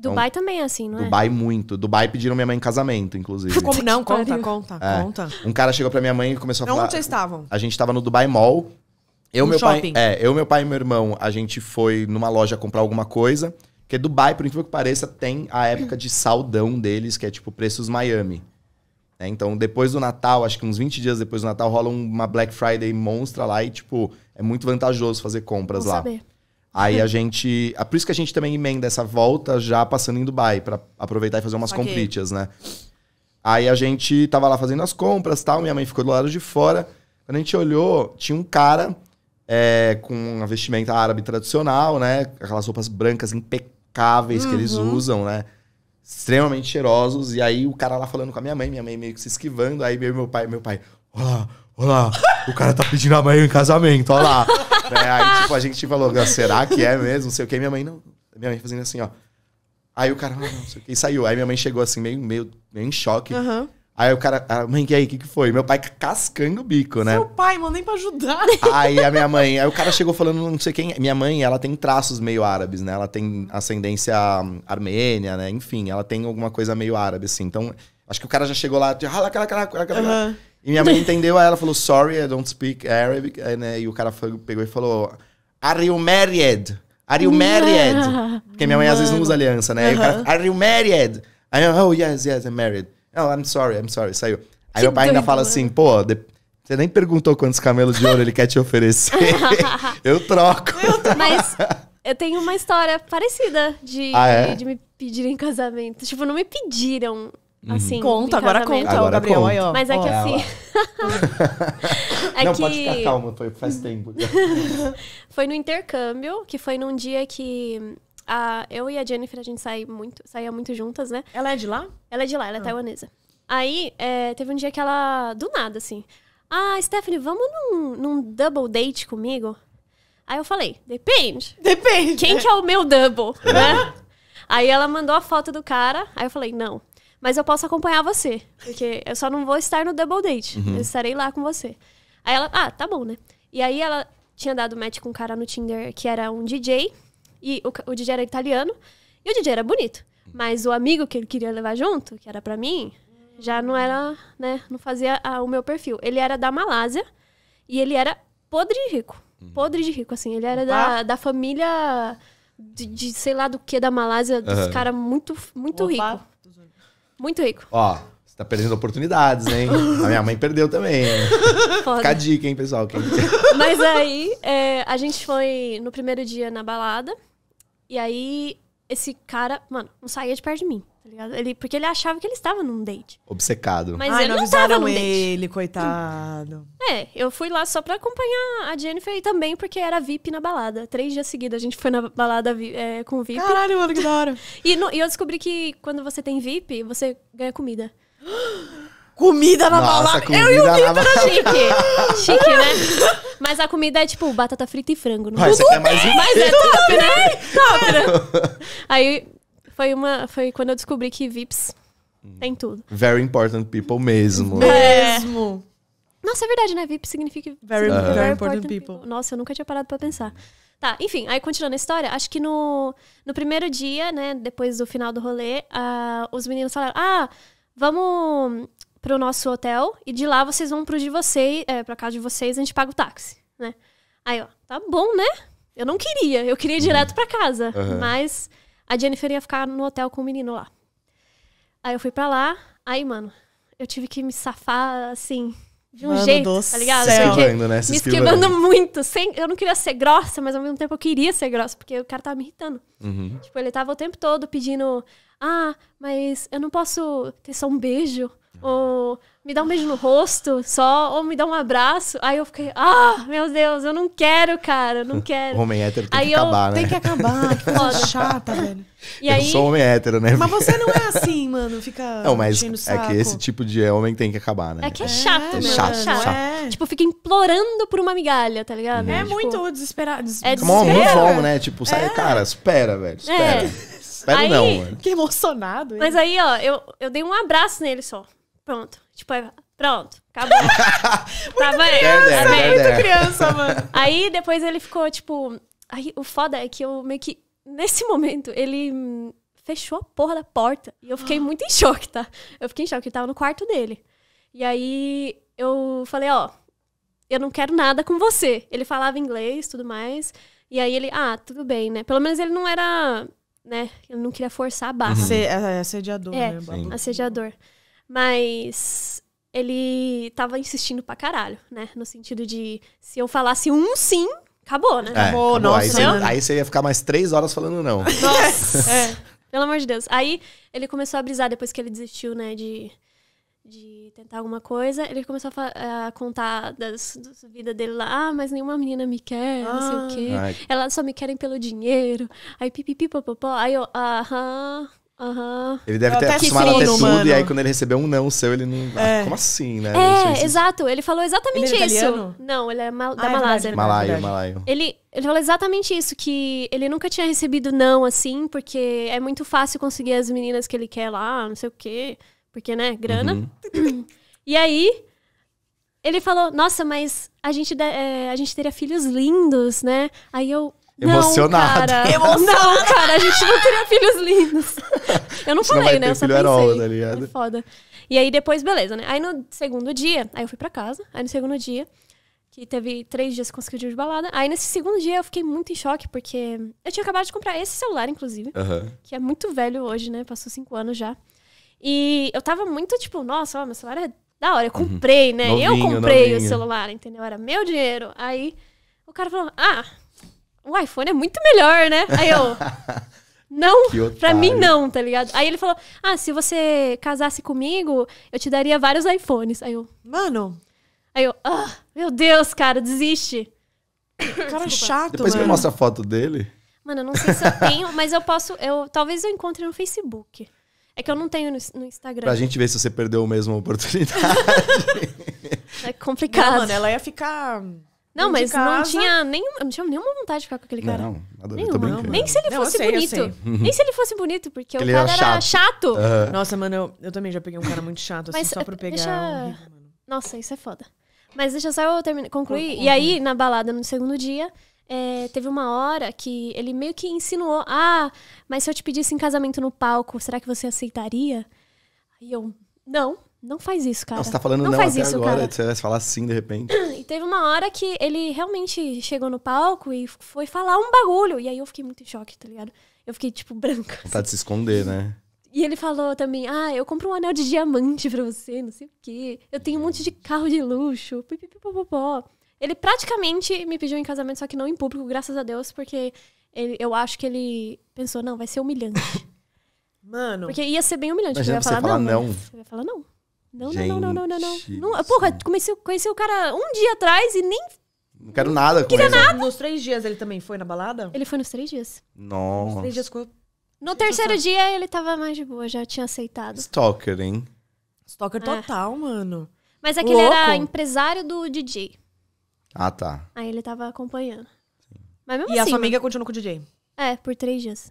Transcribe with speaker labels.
Speaker 1: Então, Dubai então, também é assim, não Dubai
Speaker 2: é? Dubai muito. Dubai pediram minha mãe em casamento, inclusive. Como
Speaker 1: não? Conta, conta, é. conta.
Speaker 2: Um cara chegou pra minha mãe e começou a não, falar... Onde vocês estavam? A gente tava no Dubai Mall. Eu, meu shopping. pai, é, eu, meu pai e meu irmão, a gente foi numa loja comprar alguma coisa. Porque é Dubai, por incrível que pareça, tem a época de saldão deles, que é tipo preços Miami. É, então, depois do Natal, acho que uns 20 dias depois do Natal, rola uma Black Friday monstra lá e, tipo, é muito vantajoso fazer compras Vou lá. Saber. Aí a gente. É por isso que a gente também emenda essa volta já passando em Dubai, para aproveitar e fazer umas okay. compritas, né? Aí a gente tava lá fazendo as compras tal, minha mãe ficou do lado de fora. Quando a gente olhou, tinha um cara é, com uma vestimenta árabe tradicional, né? Aquelas roupas brancas impecáveis uhum. que eles uhum. usam, né? Extremamente cheirosos. E aí o cara lá falando com a minha mãe, minha mãe meio que se esquivando. Aí meu pai, meu pai, olha lá, olha lá, o cara tá pedindo a mãe em casamento, olha lá. É, aí, tipo, a gente falou, será que é mesmo? Não sei o que. Minha mãe não. Minha mãe fazendo assim, ó. Aí o cara, ah, não sei o que, e saiu. Aí minha mãe chegou assim, meio, meio, meio em choque. Uhum. Aí o cara, a ah, mãe, que aí, o que, que foi? Meu pai cascando o bico, né? Seu
Speaker 1: pai, mano, nem pra ajudar. Aí
Speaker 2: a minha mãe, aí o cara chegou falando, não sei quem. Minha mãe, ela tem traços meio árabes, né? Ela tem ascendência hum, armênia, né? Enfim, ela tem alguma coisa meio árabe, assim. Então, acho que o cara já chegou lá, uhum. E minha mãe entendeu, aí ela falou, sorry, I don't speak Arabic. né, e o cara foi, pegou e falou, are you married? Are you married? Porque minha mãe Mano. às vezes não usa aliança, né? uh -huh. o cara, are you married? Aí eu, oh, yes, yes, I'm married. Oh, I'm sorry, I'm sorry, saiu. Aí que meu pai ainda fala né? assim, pô, de... você nem perguntou quantos camelos de ouro ele quer te oferecer. eu troco.
Speaker 1: Mas eu tenho uma história parecida de, ah, é? de, de me pedirem casamento. Tipo, não me pediram, Uhum. Assim, conta, agora conta, agora Gabriel. Conta. Aí, ó, Mas é que assim. é não, que... pode ficar calma, foi faz tempo. foi no intercâmbio, que foi num dia que a, ah, eu e a Jennifer, a gente sai muito, saía muito juntas, né? Ela é de lá? Ela é de lá, ela é ah. taiwanesa. Aí é, teve um dia que ela, do nada, assim. Ah, Stephanie, vamos num, num double date comigo? Aí eu falei, depende. Depende. Quem que é o meu double, né? Aí ela mandou a foto do cara, aí eu falei, não, mas eu posso acompanhar você. Porque eu só não vou estar no double date. Uhum. Eu estarei lá com você. Aí ela, ah, tá bom, né? E aí ela tinha dado match com um cara no Tinder que era um DJ. E o, o DJ era italiano. E o DJ era bonito. Mas o amigo que ele queria levar junto, que era para mim, já não era, né? Não fazia a, o meu perfil. Ele era da Malásia. E ele era podre de rico. Uhum. Podre de rico, assim. Ele era da, da família de, de sei lá do que da Malásia, dos caras muito, muito Opa. rico. Muito rico.
Speaker 2: Ó, você tá perdendo oportunidades, hein? a minha mãe perdeu também.
Speaker 1: Fica a
Speaker 2: dica, hein, pessoal. Quem...
Speaker 1: Mas aí, é, a gente foi no primeiro dia na balada. E aí esse cara, mano, não saía de perto de mim. Tá ligado? Ele, porque ele achava que ele estava num date.
Speaker 2: Obcecado. Mas Ai, ele não, não tava num date.
Speaker 1: ele, coitado. É, eu fui lá só pra acompanhar a Jennifer e também porque era VIP na balada. Três dias seguidos a gente foi na balada é, com VIP. Caralho, mano, que da hora. e, no, e eu descobri que quando você tem VIP, você ganha comida. Comida na Nossa, balada. Comida eu e o Vitor na... Chique. Chique, né? Mas a comida é tipo batata frita e frango. É? Mas, é mais bem. Mas é top, né? Top, né? Aí foi uma. Foi quando eu descobri que VIPs tem tudo.
Speaker 2: Very important people mesmo.
Speaker 1: É. Mesmo. É. Nossa, é verdade, né? VIP significa very, uh -huh. very, important, people. Nossa, eu nunca tinha parado para pensar. Tá, enfim, aí continuando a história, acho que no, no primeiro dia, né, depois do final do rolê, uh, os meninos falaram: ah, vamos para o nosso hotel e de lá vocês vão para de vocês, é, para casa de vocês, a gente paga o táxi, né? Aí, ó, tá bom, né? Eu não queria, eu queria ir direto para casa, uhum. mas a Jennifer ia ficar no hotel com o menino lá. Aí eu fui para lá, aí, mano, eu tive que me safar assim, de um mano jeito, tá ligado? Esquivando, né? Se me esquivando muito. Sem, eu não queria ser grossa, mas ao mesmo tempo eu queria ser grossa, porque o cara tava me irritando. Uhum. Tipo, ele tava o tempo todo pedindo. Ah, mas eu não posso ter só um beijo ou me dá um beijo no rosto só, ou me dá um abraço. Aí eu fiquei, ah, meu Deus, eu não quero, cara, não quero. O homem
Speaker 2: hétero tem aí que acabar, né? Tem que
Speaker 1: acabar, que foda. chata, velho. E eu aí... sou
Speaker 2: homem hétero, né? Mas
Speaker 1: você não é assim, mano, fica Não, mas é que esse tipo
Speaker 2: de é homem tem que acabar, né? É
Speaker 1: que é, é chato, é, mesmo, chato, é chato. É. Tipo, fica implorando por uma migalha, tá ligado? É, é tipo, muito desesperado. desesperado. É desesperado. Muito fomo,
Speaker 2: né? Tipo, sai, é. cara, espera, velho, espera. Espera aí, não, mano.
Speaker 1: Fiquei emocionado. Mas aí, ó, eu, eu dei um abraço nele só pronto. Tipo, é, pronto, acabou. tá vendo? Criança, tá muito criança, mano. Aí depois ele ficou, tipo. Aí o foda é que eu meio que. Nesse momento, ele fechou a porra da porta. E eu fiquei muito em choque, tá? Eu fiquei em choque, eu tava no quarto dele. E aí eu falei, ó, eu não quero nada com você. Ele falava inglês tudo mais. E aí ele, ah, tudo bem, né? Pelo menos ele não era, né? Ele não queria forçar a barra. Uhum. Assediador, é, né? Assediador. Mas ele tava insistindo pra caralho, né? No sentido de se eu falasse um sim, acabou, né? É, acabou, acabou, nossa. Aí você, né? aí
Speaker 2: você, ia ficar mais três horas falando não. Nossa.
Speaker 1: é, pelo amor de Deus. Aí ele começou a brisar depois que ele desistiu, né? De, de tentar alguma coisa. Ele começou a, a contar das, das vida dele lá. Ah, mas nenhuma menina me quer, ah, não sei o ah. quê. Ai. Elas só me querem pelo dinheiro. Aí pipipipopopó. Aí eu, aham. Uhum. Ele deve eu ter acostumado até tudo, mano. e aí quando
Speaker 2: ele recebeu um não seu, ele não. Ah, é. Ah, como assim, né? É, isso,
Speaker 1: exato. Ele falou exatamente ele é isso. Não, ele é mal... ah, é da Malásia. É malaio, malaio. Ele, ele falou exatamente isso, que ele nunca tinha recebido não, assim, porque é muito fácil conseguir as meninas que ele quer lá, não sei o quê. Porque, né, grana. Uhum. e aí, ele falou, nossa, mas a gente, é, a gente teria filhos lindos, né? Aí eu, Emocionado. Não, cara. Emocionado. Não, cara, a gente não teria filhos lindos. Eu não falei, não né? Eu só pensei. Herói, tá ligado? É foda. E aí depois, beleza, né? Aí no segundo dia, aí eu fui pra casa. Aí no segundo dia, que teve três dias consecutivos de balada. Aí nesse segundo dia eu fiquei muito em choque, porque eu tinha acabado de comprar esse celular, inclusive. Uhum. Que é muito velho hoje, né? Passou cinco anos já. E eu tava muito tipo, nossa, ó, meu celular é da hora. Eu uhum. comprei, uhum. né? Novinho, eu comprei novinho. o celular, entendeu? Era meu dinheiro. Aí o cara falou, ah o iPhone é muito melhor, né? Aí eu. Não, pra mim não, tá ligado? Aí ele falou: Ah, se você casasse comigo, eu te daria vários iPhones. Aí eu. Mano. Aí eu, ah, meu Deus, cara, desiste. Cara é Desculpa. chato, Depois mano. me mostra a
Speaker 2: foto dele.
Speaker 1: Mano, eu não sei se eu tenho, mas eu posso. Eu, talvez eu encontre no Facebook. É que eu não tenho no, no Instagram. Pra gente ver se
Speaker 2: você perdeu a mesma oportunidade.
Speaker 1: é complicado. Não, mano, ela ia ficar não, mas casa. não tinha, nem, não tinha nenhuma vontade de ficar com aquele cara. Não, adorei, nenhuma. nem se ele fosse não, sei, bonito. nem se ele fosse bonito, porque ele o cara era chato. chato. Uhum. Nossa, mano, eu, eu, também já peguei um cara muito chato, assim, mas, só eh, pra pegar... Deixa... Um rico, Nossa, isso é foda. Mas deixa só eu terminar, concluir. E aí, na balada, no segundo dia, é, teve uma hora que ele meio que insinuou: Ah, mas se eu te pedisse em casamento no palco, será que você aceitaria? Aí eu, não. Não faz isso, cara. Não, você tá falando não, não faz isso, agora, cara.
Speaker 2: você vai falar assim de repente.
Speaker 1: E teve uma hora que ele realmente chegou no palco e foi falar um bagulho. E aí eu fiquei muito em choque, tá ligado? Eu fiquei, tipo, branca.
Speaker 2: Tá assim. de se esconder,
Speaker 1: né? E ele falou também, ah, eu compro um anel de diamante pra você, não sei o quê. Eu tenho um monte de carro de luxo. Ele praticamente me pediu em casamento, só que não em público, graças a Deus, porque ele, eu acho que ele pensou, não, vai ser humilhante. Mano. Porque ia ser bem humilhante. Imagina eu ia falar, falar não. não. Né? ia falar não. Não, não, não, não, não, não, não. Porra, comecei, conheci o cara um dia atrás e nem.
Speaker 2: Não quero nada com ele. Nada.
Speaker 1: Nos três dias ele também foi na balada? Ele foi nos três dias.
Speaker 2: Nossa. Nos três dias
Speaker 1: ficou... No terceiro dia ele tava mais de boa, já tinha aceitado. Stalker, hein? Stalker é. total, é. mano. Mas é que Louco. ele era empresário do DJ. Ah, tá. Aí ele tava acompanhando. Mas mesmo e assim, a sua né? amiga continua com o DJ? É, por três dias.